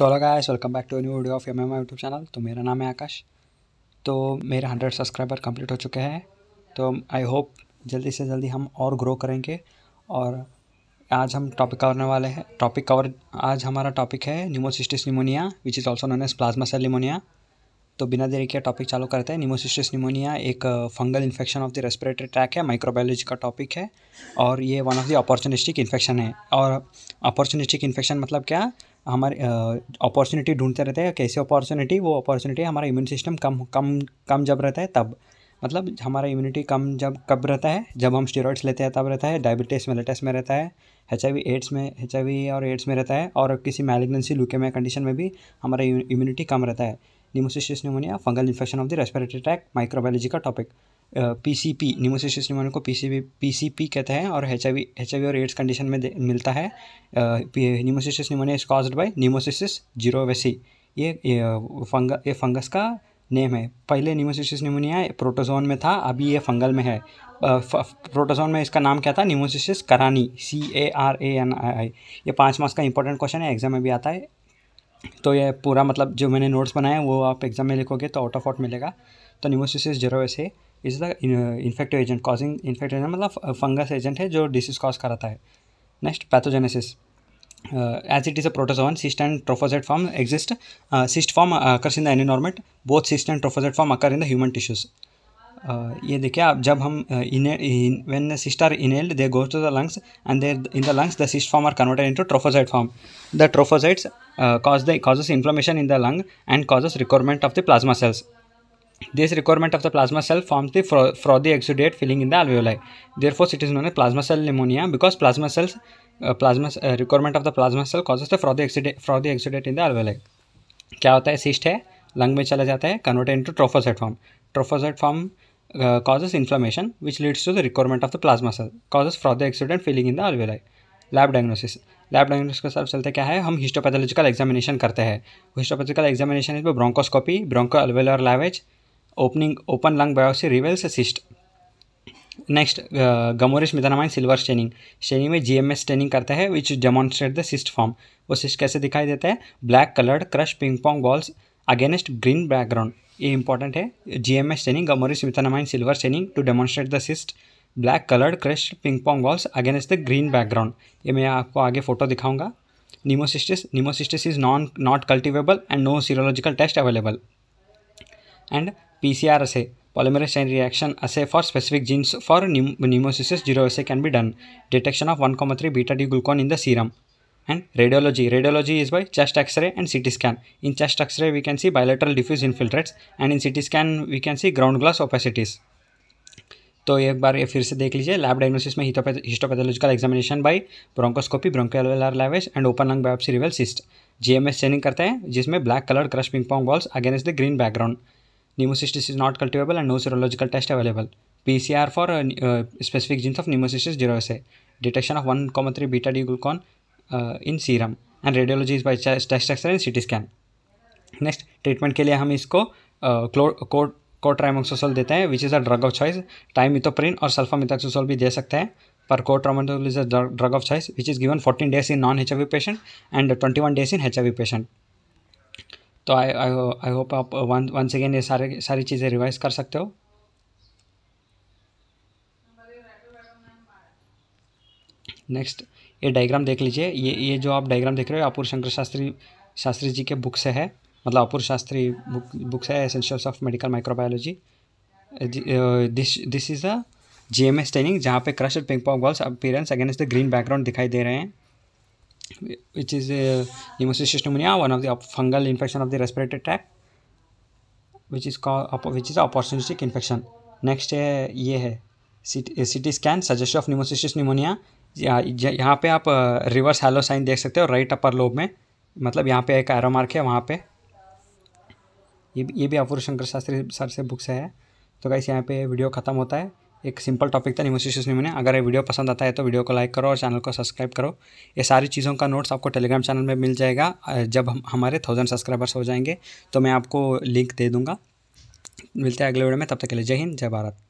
तो अलग आया welcome back to new video of M M YouTube channel तो मेरा नाम है आकाश तो मेरे हंड्रेड सब्सक्राइबर कंप्लीट हो चुके हैं तो आई होप जल्दी से जल्दी हम और ग्रो करेंगे और आज हम टॉपिक करने वाले हैं टॉपिक कवर आज हमारा टॉपिक है pneumocystis pneumonia which is also known as plasma cell pneumonia तो बिना देरी के टॉपिक चालू करते हैं निमोसिस्टिस निमोनिया एक fungal infection of the respiratory tract है माइक्रोबायोलॉजी का टॉपिक है और ये one of the opportunistic infection है और अपॉर्चुनिस्टिक इन्फेक्शन मतलब क्या हमारे अपॉर्चुनिटी ढूंढते रहते हैं कैसे अपॉर्चुनिटी वो अपॉर्चुनिटी हमारा इम्यून सिस्टम कम कम कम जब रहता है तब मतलब हमारा इम्यूनिटी कम जब कब रहता है जब हम स्टेरॉइड्स लेते हैं तब रहता है डायबिटीज़ मेलेटस में रहता है एच आई एड्स में एच और एड्स में रहता है और किसी मैलिग्नेंसी लुकेमिया कंडीशन में भी हमारा इम्यूनिटी कम रहता है निमोसिशियस pneumonia fungal infection of the respiratory track microbiology का topic P C P pneumonia को P C P C P कहते हैं और H I V H I we और एड्स कंडीशन में मिलता है निमोसिशियस निमोनिया इज कॉज्ड बाय निमोसिस जीरोवेसी ये फंग ये फंगस का नेम है पहले निमोसिशियस निमोनिया प्रोटोजोन में था अभी ये फंगल में है प्रोटोजोन uh, में इसका नाम क्या था निमोसिस करानी सी ए आर ए एन आई आई ये पाँच मार्क्स का इंपॉर्टेंट क्वेश्चन है एग्जाम में भी आता है तो ये पूरा मतलब जो मैंने नोट्स बनाए हैं वो आप एग्जाम में लिखोगे तो आउट ऑफ आउट मिलेगा तो निमोसिस jirovecii is the infective agent causing infective agent मतलब फंगस एजेंट है जो डिसीज कॉज कराता है next pathogenesis as it is a protozoan cyst and trophozoite form exist cyst form occurs in the environment both cyst and trophozoite form occur in the human tissues ये देखिए आप जब हम when are inhaled they go to the lungs and there in the lungs the cyst form are converted in to trophozoite form the trophozoites cause the causes inflammation in the lung and causes requirement of the plasma cells this requirement of the plasma cell form the frothy exudate filling in the alveoli therefore it is known plasma cell pneumonia because plasma cells plasma requirement of the plasma cell causes the frothy exudate frothy exudate in the alveoli क्या होता है cyst है lung में चला जाता है converted into trophozoite form trophozoite form uh, causes inflammation, which leads to the requirement of the plasma cell, causes frothy exudant filling in the alveoli. Lab diagnosis lab diagnosis के साथ चलते क्या है हम हिस्टोपैथोलॉजिकल एग्जामिनेशन करते हैं histopathological examination इसमें bronchoscopy broncho alveolar lavage opening open lung biopsy reveals cyst next Gomori's methenamine silver staining staining में जी एम एस स्टेनिंग करते हैं which demonstrate the cyst form वो सिस्ट कैसे दिखाई देता है black coloured crush ping pong balls against green background ये इंपॉर्टेंट है G M S staining Gomori methenamine silver staining to demonstrate the cyst black coloured crush pink pong walls against the green background ये मैं आपको आगे photo दिखाऊंगा pneumocystis pneumocystis is non not cultivable and no serological test available and P C R assay reaction assay for specific genes for genes jirovecii pneumocystis can be done detection of one comma three beta D glucan in the serum and radiology radiology is by chest x-ray and ct scan in chest x-ray we can see bilateral diffuse infiltrates and in ct scan we can see ground glass opacities तो एक बार ये फिर से देख लीजिए lab diagnosis में histopathological examination by bronchoscopy bronchoalveolar lavage and open lung biopsy reveal cyst GMS staining करते हैं जिसमें black colour crush pink pong walls against the green background pneumocystis is not cultivable and no serological test available PCR for specific genes of न्यूमोसिस jirovecii से detection of one comma three beta D glucan uh, in serum and radiology is by chest X-ray and CT next treatment के लिए हम इसको cotrimoxazole uh, देते हैं which is a drug of choice trimethoprim और sulfamethoxazole भी दे सकते हैं पर cotrimoxazole is a drug of choice which is given fourteen days in non H I V patient and twenty one days in H I V patient तो I I hope आप one once again ये सारे सारी चीज़ें revise कर सकते हो next ये डायग्राम देख लीजिए ये ये जो आप डायग्राम देख रहे हो अपूर शंकर शास्त्री शास्त्री जी के बुक से है मतलब अपूर्व शास्त्री बुक बुक है essentials of medical microbiology this this is a G M S training जहाँ पे crush pink pop girls appearance against the green background दिखाई दे रहे हैं विच इज़ इमोसिस pneumonia one of the fungal infection of the respiratory tract which is कॉ which is opportunistic infection next है ये है सी स्कैन सजेस्ट ऑफ निमोसिस निमोनिया यहाँ पे आप रिवर्स हेलो साइन देख सकते हो राइट अपर लोब में मतलब यहाँ पे एक एरो मार्क है वहाँ पे ये ये भी अपूर्व शंकर शास्त्री सर से बुक्स है तो कैसे यहाँ पे वीडियो ख़त्म होता है एक सिंपल टॉपिक था निमोसिस मैंने अगर ये वीडियो पसंद आता है तो वीडियो को लाइक करो और चैनल को सब्सक्राइब करो ये सारी चीज़ों का नोट्स आपको टेलीग्राम चैनल में मिल जाएगा जब हम हमारे थाउजेंड सब्सक्राइबर्स हो जाएंगे तो मैं आपको लिंक दे दूँगा मिलते हैं अगले वीडियो में तब तक के लिए जय हिंद जय भारत